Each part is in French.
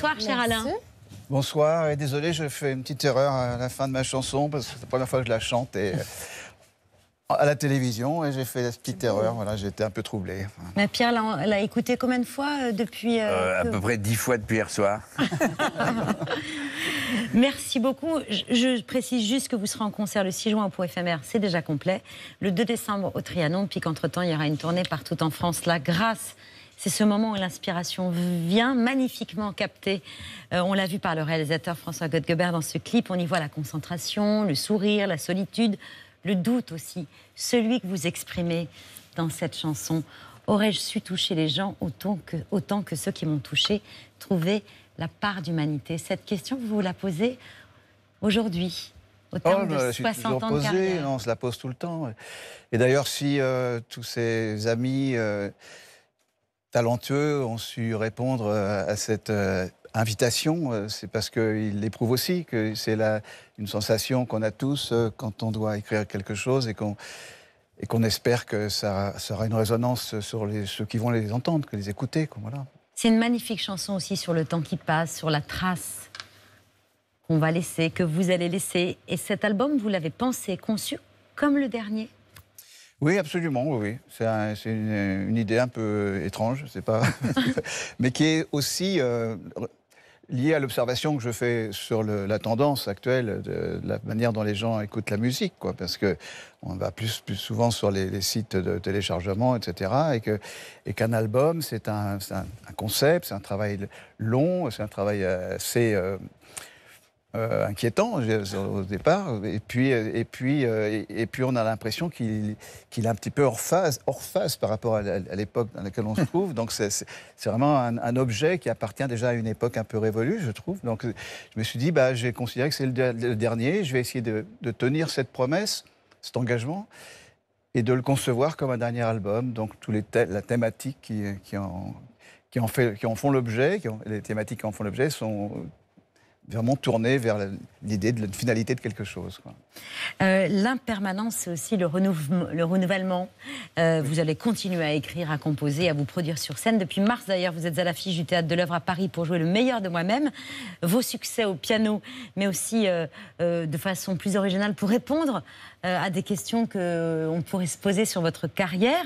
Bonsoir, cher Alain. Bonsoir, et désolé, je fais une petite erreur à la fin de ma chanson, parce que c'est la première fois que je la chante et euh, à la télévision, et j'ai fait la petite erreur, voilà, j'étais un peu troublé. Mais Pierre l'a écouté combien de fois euh, depuis euh, À peu près dix fois depuis hier soir. Merci beaucoup. Je, précise juste que vous serez en concert le 6 juin pour éphémère, c'est déjà complet. Le 2 décembre au Trianon, puis qu'entre-temps, il y aura une tournée partout en France, la grâce à c'est ce moment où l'inspiration vient magnifiquement captée. Euh, on l'a vu par le réalisateur François Godgebert dans ce clip. On y voit la concentration, le sourire, la solitude, le doute aussi. Celui que vous exprimez dans cette chanson. Aurais-je su toucher les gens autant que, ceux qui m'ont touché Trouver la part d'humanité Cette question, vous vous la posez aujourd'hui au oh, terme de 60 bah, ans de on se la pose tout le temps. Et d'ailleurs, si euh, tous ces amis euh, talentueux ont su répondre euh, à cette euh, invitation, euh, c'est parce qu'ils l'éprouvent aussi, que c'est une sensation qu'on a tous quand on doit écrire quelque chose et qu'on espère que ça, aura une résonance sur les, ceux qui vont les entendre, que les écouter. voilà. C'est une magnifique chanson aussi sur le temps qui passe, sur la trace qu'on va laisser, que vous allez laisser. Et cet album, vous l'avez pensé, conçu comme le dernier oui, absolument, oui. C'est une, idée un peu euh, étrange, c'est pas, mais qui est aussi lié euh, liée à l'observation que je fais sur la tendance actuelle de, la manière dont les gens écoutent la musique, quoi, parce que on va plus, plus souvent sur les, sites de téléchargement, etc., et que et qu'un album, c'est un, concept, c'est un travail long, c'est un travail assez euh, euh, inquiétant au départ. Et puis, euh, et puis, euh, et, puis on a l'impression qu'il est un petit peu hors phase, hors phase par rapport à l'époque dans laquelle on se trouve. Donc c'est vraiment un, objet qui appartient déjà à une époque un peu révolue, je trouve. Donc je me suis dit, bah, j'ai considéré que c'est le, dernier. Je vais essayer de, tenir cette promesse, cet engagement et de le concevoir comme un dernier album. Donc, tous les la thématique qui, qui, en, qui, en fait, qui en font l'objet, les thématiques qui en font l'objet sont vraiment tourné vers l'idée de la finalité de quelque chose. Euh, l'impermanence, c'est aussi le, renouve le renouvellement. Euh, vous allez continuer à écrire, à composer, à vous produire sur scène. Depuis mars, d'ailleurs, vous êtes à l'affiche du Théâtre de l'œuvre à Paris pour jouer le meilleur de moi-même. Vos succès au piano, mais aussi euh, de façon plus originale pour répondre à des questions qu'on pourrait se poser sur votre carrière.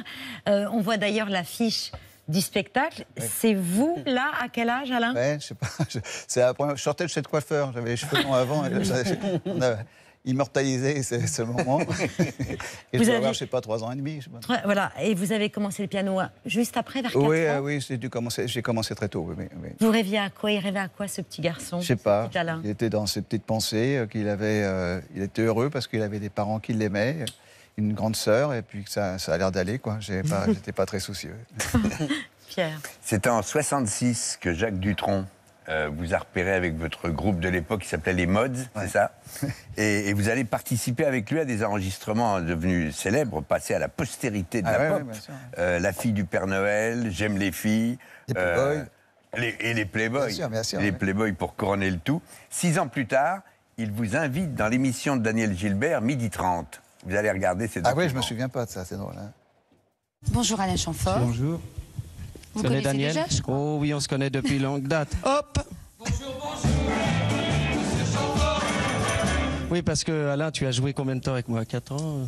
on voit d'ailleurs l'affiche du spectacle. C'est vous, là, à quel âge, Alain Je je sais pas. Je, je sortais de chez le coiffeur, j'avais les cheveux longs avant. on a immortalisé ce, ce moment. et vous je avez... sais pas, trois ans et demi. Voilà, et vous avez commencé le piano hein, juste après, vers 4 ans Oui, j'ai dû commencer, j'ai commencé très tôt. Vous rêviez à quoi Il rêvait à quoi, ce petit garçon Je sais pas. Il était dans ses petites pensées, euh, qu'il avait, euh, il était heureux parce qu'il avait des parents qui l'aimaient une grande sœur et puis ça, a l'air d'aller. quoi. J'étais pas, pas très soucieux. Pierre. C'est en 66 que Jacques Dutronc euh, vous a repéré avec votre groupe de l'époque qui s'appelait Les Mods, c'est ça et, vous allez participer avec lui à des enregistrements devenus célèbres, passés à la postérité de ah la pop. Euh, la fille du Père Noël, J'aime les filles. Les Playboys. Euh, et les Playboys. les Playboys pour couronner le tout. Six ans plus tard, il vous invite dans l'émission de Daniel Gilbert, midi 30. Vous allez regarder ces documents. Ah oui, je ne me souviens pas de ça, c'est drôle. Hein. Bonjour Alain Chamfort. Bonjour. Vous connaissez Daniel Oh oui, on se connaît depuis longue date. Hop Bonjour, bonjour Oui, parce que Alain, tu as joué combien de temps avec moi 4 ans euh?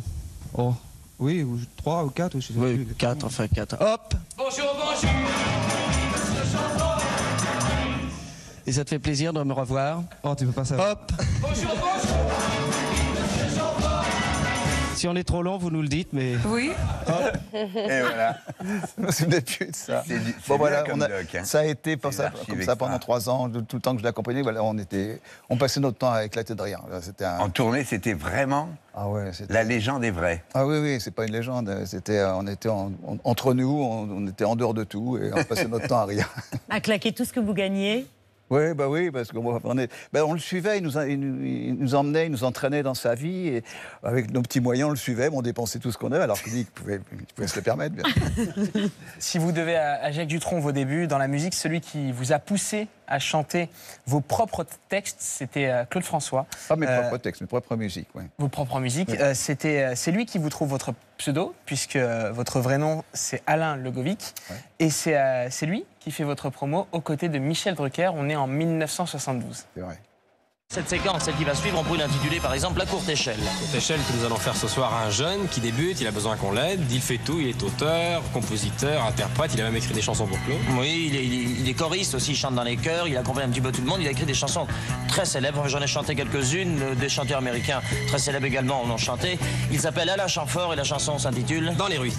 Oh, oui, ou 3 ou 4 je sais oui, 4, enfin 4. Hop Bonjour, bonjour Et ça te fait plaisir de me revoir Oh, tu peux pas savoir. Hop Bonjour, bonjour si on est trop long, vous nous le dites, mais. Oui. Et voilà. C'est une de ça. bon, voilà, a, hein. ça a été comme ça pendant trois ans, tout le temps que je l'accompagnais, on, était, on passait notre temps à éclater de rien. En tournée, c'était vraiment. Ah la légende est vraie. Ah oui, oui, c'est pas une légende. C'était, euh, on était entre nous, on, on, était en dehors de tout et on passait notre temps à rien. À claquer tout ce que vous gagnez oui, bah oui, parce qu'on bah, on, le suivait, il nous, nous, emmenait, il nous entraînait dans sa vie, et avec nos petits moyens, on le suivait, on dépensait tout ce qu'on avait, alors qu'il pouvait, se le permettre. Bien. si vous devez à Jacques Dutronc vos débuts dans la musique, celui qui vous a poussé à chanter vos propres textes, c'était euh, Claude François. Pas mes euh, propres textes, mes propres musiques, oui. Vos propres musiques, euh, c'était, c'est lui qui vous trouve votre pseudo, puisque votre vrai nom, c'est Alain Legovic, et c'est, c'est lui qui fait votre promo aux côtés de Michel Drucker. On est en 1972. C'est vrai. Cette séquence, celle qui va suivre, on pourrait l'intituler par exemple La courte échelle. La courte échelle que nous allons faire ce soir à un jeune qui débute, il a besoin qu'on l'aide, il fait tout, il est auteur, compositeur, interprète, il a même écrit des chansons pour Claude. Oui, il est, choriste aussi, il chante dans les chœurs, il accompagne un petit peu tout le monde, il a écrit des chansons très célèbres, j'en ai chanté quelques-unes, euh, des chanteurs américains très célèbres également en ont chanté. Il s'appelle Alain Chamfort et la chanson s'intitule Dans les rues.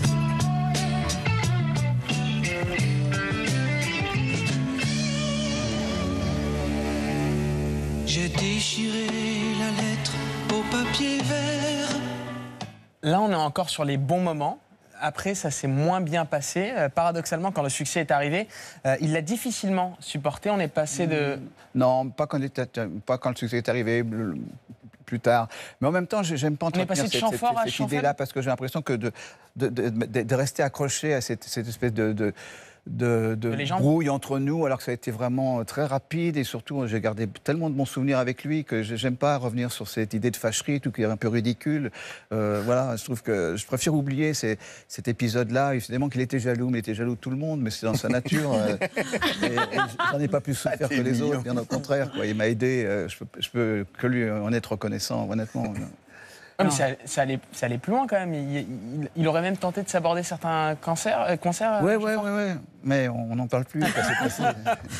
déchirer la lettre au papier vert. Là, on est encore sur les bons moments. Après, ça s'est moins bien passé. Euh, paradoxalement, quand le succès est arrivé, euh, il l'a difficilement supporté. On est passé de... Mm, non, pas quand, pas quand le succès est arrivé plus tard. Mais en même temps, j'aime pas entretenir cette, cette, cette idée-là parce que j'ai l'impression que de de, de, rester accroché à cette espèce de de, de, brouille entre nous, alors que ça a été vraiment euh, très rapide. Et surtout, j'ai gardé tellement de bons souvenirs avec lui que j'aime pas revenir sur cette idée de fâcherie, tout qui est un peu ridicule. Euh, voilà, je trouve que je préfère oublier cet épisode-là. Évidemment qu'il était jaloux, mais il était jaloux de tout le monde, mais c'est dans sa nature. Euh, j'en ai pas plus souffert ah, que les autres, bien au contraire. Quoi. Il m'a aidé. je peux que lui en être reconnaissant, honnêtement. Ah, ça, allait, ça, allait, plus loin quand même. Il, aurait même tenté de s'aborder certains cancers. Euh, oui, oui, oui. Mais on n'en parle plus.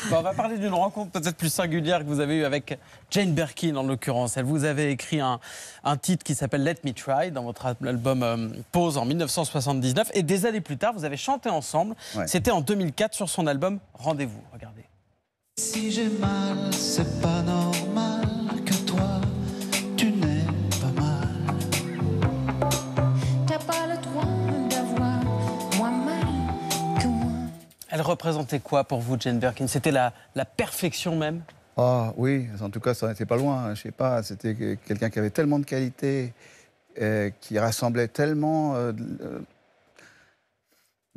on va parler d'une rencontre peut-être plus singulière que vous avez eue avec Jane Birkin en l'occurrence. Elle vous avait écrit un, titre qui s'appelle Let Me Try dans votre album pose euh, Pause en 1979. Et des années plus tard, vous avez chanté ensemble. C'était en 2004 sur son album Rendez-vous. Regardez. Si j'ai mal, c'est pas normal. représentait quoi pour vous, Jane Birkin C'était la, perfection même Ah oui, en tout cas, ça n'était pas loin. Hein. Je sais pas, c'était quelqu'un qui avait tellement de qualités, euh, qui rassemblait tellement euh,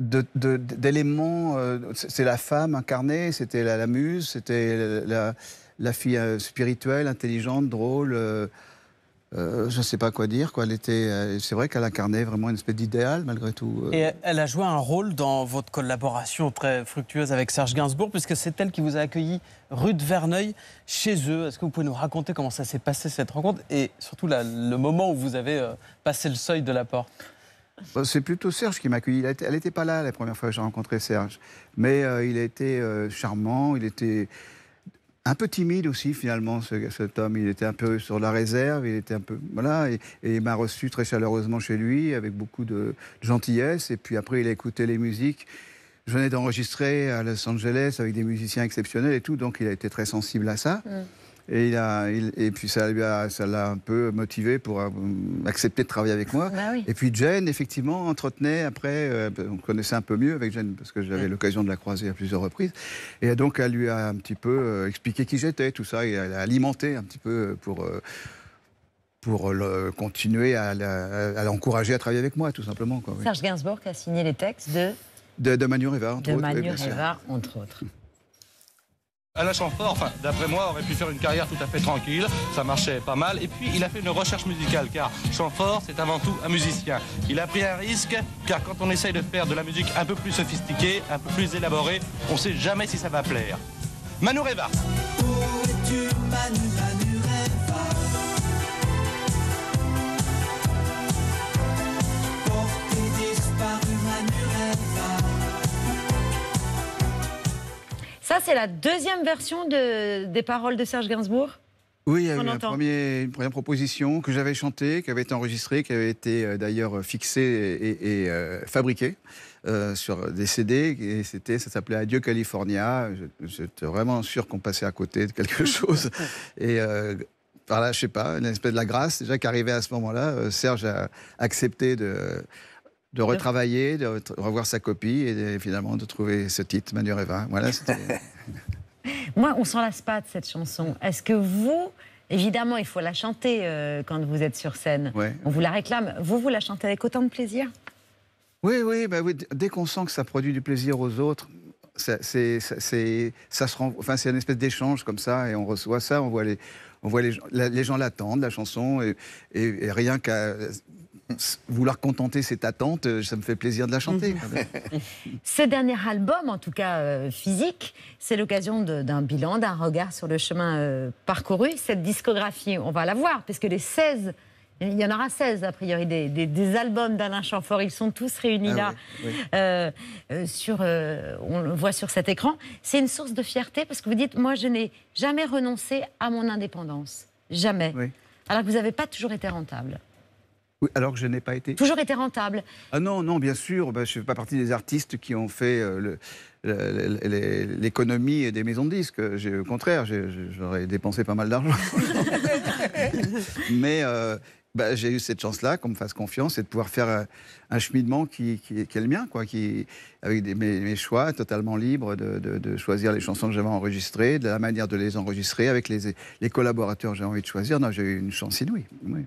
euh, d'éléments. c'est la femme incarnée, c'était la, muse, c'était la, la, fille spirituelle, intelligente, drôle. Euh, je ne sais pas quoi dire. Quoi. Elle était, euh, c'est vrai qu'elle incarnait vraiment une espèce d'idéal malgré tout. Euh. Et elle a joué un rôle dans votre collaboration très fructueuse avec Serge Gainsbourg, puisque c'est elle qui vous a accueilli rue de Verneuil chez eux. Est-ce que vous pouvez nous raconter comment ça s'est passé cette rencontre et surtout le moment où vous avez passé le seuil de la porte bah, c'est plutôt Serge qui m'a accueilli. Elle n'était pas là la première fois que j'ai rencontré Serge. Mais il a été charmant, il était un peu timide aussi finalement ce, cet homme. Il était un peu sur la réserve, il était un peu voilà, et, m'a reçu très chaleureusement chez lui avec beaucoup de gentillesse. Et puis après, il a écouté les musiques. Je venais d'enregistrer à Los Angeles avec des musiciens exceptionnels et tout, donc il a été très sensible à ça. Mm. Et, il a, et puis ça l'a un peu motivé pour euh, accepter de travailler avec moi. Bah et puis Jane, effectivement, entretenait après, euh, on connaissait un peu mieux avec Jane parce que j'avais l'occasion de la croiser à plusieurs reprises. Et donc elle lui a un petit peu euh, expliqué qui j'étais, tout ça, et elle a alimenté un petit peu pour... pour le, continuer à, l'encourager à, travailler avec moi, tout simplement. Serge Gainsbourg a signé les textes de... De, de Manu Riva, entre entre autres. Alain Chamfort, d'après moi, aurait pu faire une carrière tout à fait tranquille, ça marchait pas mal, et puis il a fait une recherche musicale, car Chamfort, c'est avant tout un musicien. Il a pris un risque, car quand on essaye de faire de la musique un peu plus sophistiquée, un peu plus élaborée, on sait jamais si ça va plaire. Manu Reva. Ça, c'est la deuxième version des paroles de Serge Gainsbourg oui, il y a eu une première proposition que j'avais chantée, qui avait été enregistrée, qui avait été euh, d'ailleurs fixée et, euh, fabriquée euh, sur des CD. Et c'était, ça s'appelait Adieu California. J'étais vraiment sûr qu'on passait à côté de quelque chose. et par là, je sais pas, une espèce de la grâce déjà qui à ce moment-là. Serge a accepté de de retravailler, de revoir sa copie et finalement de trouver ce titre, Manu Reva. Voilà, Moi, on s'en lasse pas de cette chanson. Est-ce que vous, évidemment, il faut la chanter euh, quand vous êtes sur scène. On vous la réclame. Vous, vous la chantez avec autant de plaisir Oui, oui, bah Dès qu'on sent que ça produit du plaisir aux autres, ça, c'est, ça, se rend, enfin, c'est une espèce d'échange comme ça, et on reçoit ça, on voit les, on voit les, gens l'attendent, la chanson, et rien qu'à vouloir contenter cette attente, euh, ça me fait plaisir de la chanter. Ce dernier album, en tout cas euh, physique, c'est l'occasion d'un bilan, d'un regard sur le chemin euh, parcouru. Cette discographie, on va la voir, parce que les 16 il y en aura 16, a priori, des, albums d'Alain Chanfort, Ils sont tous réunis ah là, sur, on le voit sur cet écran. C'est une source de fierté parce que vous dites, moi, je n'ai jamais renoncé à mon indépendance. Jamais. Alors que vous n'avez pas toujours été rentable alors que je n'ai pas été. Toujours été rentable Ah non, non, bien sûr. Ben, je ne fais pas partie des artistes qui ont fait euh, l'économie des maisons de disques. Au contraire, j'aurais dépensé pas mal d'argent. Mais euh, ben, j'ai eu cette chance-là, qu'on me fasse confiance et de pouvoir faire euh, un, cheminement qui, est le mien, quoi, avec mes, choix totalement libres de, choisir les chansons que j'avais enregistrées, de la manière de les enregistrer, avec les, collaborateurs que j'ai envie de choisir. Non, j'ai eu une chance inouïe. Oui.